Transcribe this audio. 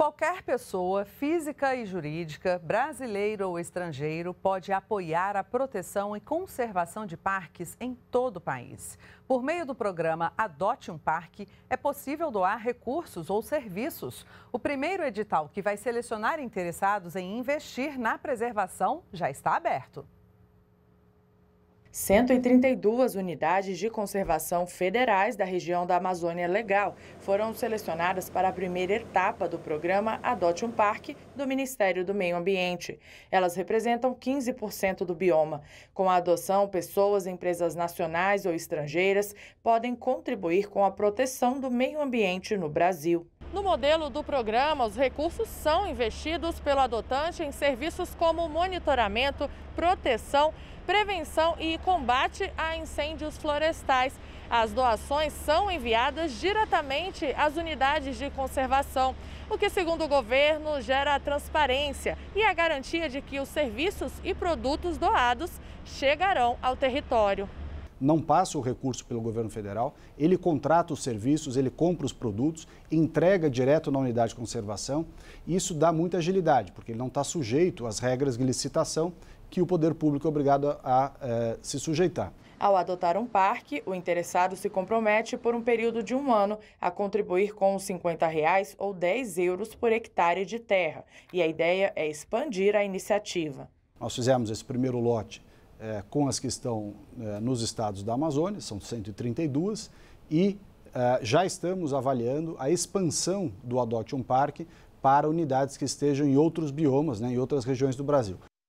Qualquer pessoa, física e jurídica, brasileiro ou estrangeiro, pode apoiar a proteção e conservação de parques em todo o país. Por meio do programa Adote um Parque, é possível doar recursos ou serviços. O primeiro edital que vai selecionar interessados em investir na preservação já está aberto. 132 unidades de conservação federais da região da Amazônia Legal foram selecionadas para a primeira etapa do programa Adote um Parque do Ministério do Meio Ambiente. Elas representam 15% do bioma. Com a adoção, pessoas, empresas nacionais ou estrangeiras podem contribuir com a proteção do meio ambiente no Brasil. No modelo do programa, os recursos são investidos pelo adotante em serviços como monitoramento, proteção, prevenção e combate a incêndios florestais. As doações são enviadas diretamente às unidades de conservação, o que, segundo o governo, gera a transparência e a garantia de que os serviços e produtos doados chegarão ao território não passa o recurso pelo governo federal, ele contrata os serviços, ele compra os produtos, entrega direto na unidade de conservação. Isso dá muita agilidade, porque ele não está sujeito às regras de licitação que o poder público é obrigado a, a, a eh, se sujeitar. Ao adotar um parque, o interessado se compromete por um período de um ano a contribuir com R$ 50 reais ou 10 euros por hectare de terra. E a ideia é expandir a iniciativa. Nós fizemos esse primeiro lote é, com as que estão é, nos estados da Amazônia, são 132, e é, já estamos avaliando a expansão do Adote Park para unidades que estejam em outros biomas, né, em outras regiões do Brasil.